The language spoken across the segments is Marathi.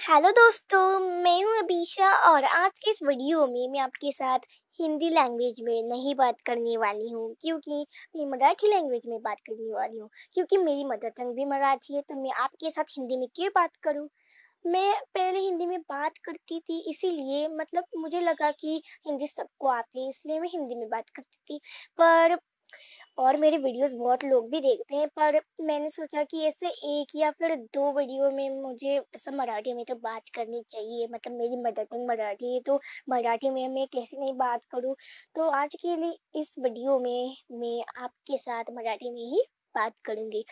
हेलो दोस्तों मैं हूँ अबीशा और आज के इस वीडियो में मैं आपके साथ हिंदी लैंग्वेज में नहीं बात करने वाली हूँ क्योंकि मैं मराठी लैंग्वेज में बात करने वाली हूँ क्योंकि मेरी मदर टंग भी मराठी है तो मैं आपके साथ हिंदी में क्यों बात करूँ मैं पहले हिंदी में बात करती थी इसीलिए मतलब मुझे लगा कि हिंदी सबको आती है इसलिए मैं हिंदी में बात करती थी पर और मेरे वीडियोस बहुत लोग भी देखते हैं पर मैंने सोचा कि ऐसे एक या फिर दो वीडियो में मुझे सब मराठी में तो बात करनी चाहिए मतलब मेरी मदर टंग मराठी है तो मराठी में मैं कैसे नहीं बात करूँ तो आज के लिए इस वीडियो में मैं आपके साथ मराठी में ही बात करूँगी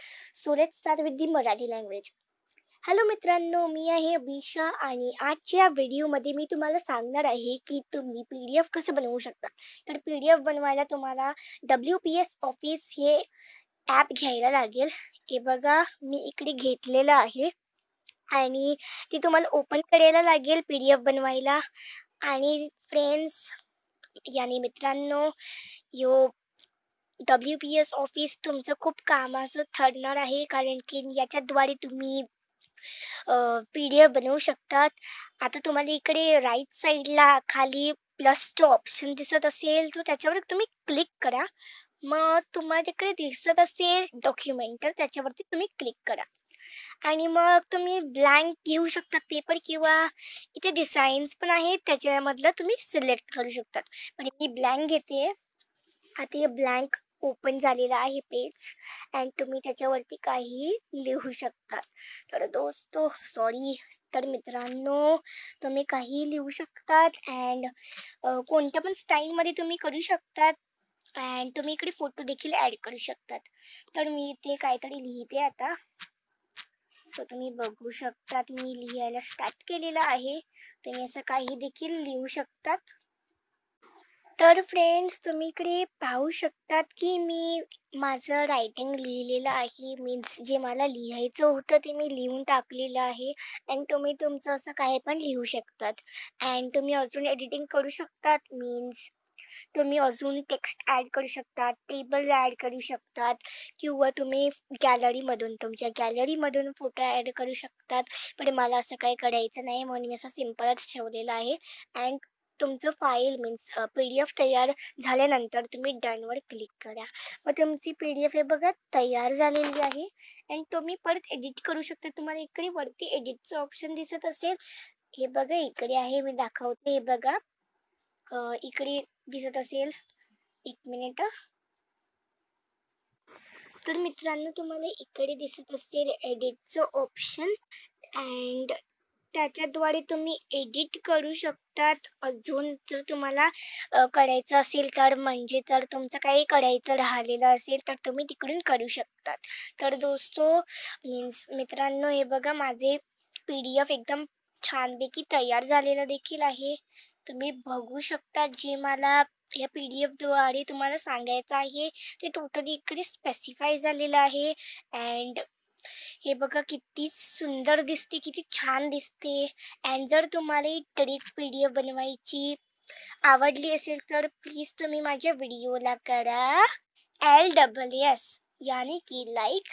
Suraj start with the Marathi language hello मित्रांनो मी आहे अभिषा आणि आजच्या व्हिडिओमध्ये मी तुम्हाला सांगणार आहे की तुम्ही पी डी एफ कसं बनवू शकता तर पी डी एफ बनवायला तुम्हाला डब्ल्यू पी एस ऑफिस हे ॲप घ्यायला लागेल हे बघा मी इकडे घेतलेलं आहे आणि ते तुम्हाला ओपन करायला लागेल पी डी एफ बनवायला आणि फ्रेंड्स यानी मित्रांनो यो डब्ल्यू पी एस ऑफिस तुमचं खूप कामाचं ठरणार आहे कारण की याच्याद्वारे तुम्ही पी डी एफ बनवू शकतात आता तुम्हाला इकडे राईट साईडला खाली प्लसचं ऑप्शन दिसत असेल तर त्याच्यावर तुम्ही क्लिक करा मग तुम्हाला तिकडे दिसत असेल डॉक्युमेंट तर त्याच्यावरती तुम्ही क्लिक करा आणि मग तुम्ही ब्लँक घेऊ शकता पेपर किंवा इथे डिझाईन्स पण आहेत त्याच्यामधलं तुम्ही सिलेक्ट करू शकतात म्हणजे मी ब्लँक घेते आता हे ब्लँक ओपन झालेला आहे पेज अँड तुम्ही त्याच्यावरती काही लिहू शकतात तर दोस्तो सॉरी तर मित्रांनो तुम्ही काही लिहू शकतात अँड कोणत्या पण स्टाईलमध्ये तुम्ही करू शकतात अँड तुम्ही इकडे फोटो देखील ॲड करू शकतात तर मी ते काहीतरी लिहिते आता सो तुम्ही बघू शकतात मी लिहायला स्टार्ट केलेलं आहे तुम्ही असं काही देखील लिहू शकतात तर फ्रेंड्स तुम्ही इकडे पाहू शकतात की मी माझं रायटिंग लिहिलेलं आहे मीन्स जे मला लिहायचं होतं ते मी लिहून टाकलेलं आहे अँड तुम्ही तुमचं असं काही पण लिहू शकतात अँड तुम्ही अजून एडिटिंग करू शकतात मीन्स तुम्ही अजून टेक्स्ट ॲड करू शकतात टेबल ॲड करू शकतात किंवा तुम्ही गॅलरीमधून तुमच्या गॅलरीमधून फोटो ॲड करू शकतात पण मला असं काही करायचं नाही म्हणून मी असं सिम्पलच ठेवलेलं आहे अँड तुमचं file means P D F तयार झाल्यानंतर तुम्ही डनवर क्लिक करा मग तुमची पी डी एफ हे बघा तयार झालेली आहे अँड तुम्ही परत एडिट करू शकता तुम्हाला इकडे वरती एडिटचं ऑप्शन दिसत असेल हे बघा इकडे आहे मी दाखवते हे बघा इकडे दिसत असेल एक मिनिट तर मित्रांनो तुम्हाला इकडे दिसत असेल एडिटचं ऑप्शन अँड त्याच्याद्वारे तुम्ही एडिट करू शकतात अजून जर तुम्हाला करायचं असेल तर म्हणजे जर तुमचं काही करायचं राहिलेलं असेल तर तुम्ही तिकडून करू शकतात तर दोस्तो मीन्स मित्रांनो हे बघा माझे पी डी एफ एकदम छानपैकी तयार झालेलं देखील आहे तुम्ही बघू शकता जे मला या पी डी एफद्वारे तुम्हाला सांगायचं आहे ते टोटली इकडे स्पेसिफाय झालेलं आहे अँड हे बघा किती सुंदर दिसते किती छान दिसते अँड जर तुम्हाला ही ट्रिक्स व्हिडिओ बनवायची आवडली असेल तर प्लीज तुम्ही माझ्या व्हिडिओला करा एल डबल एस याने की like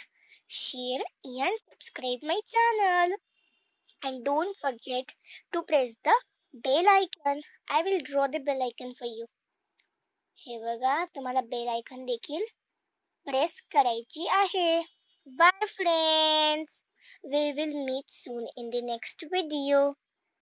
share and subscribe my channel and don't forget to press the bell icon I will draw the bell icon for you हे बघा तुम्हाला बेल आयकन देखील प्रेस करायची आहे Bye friends. We will meet soon in the next video.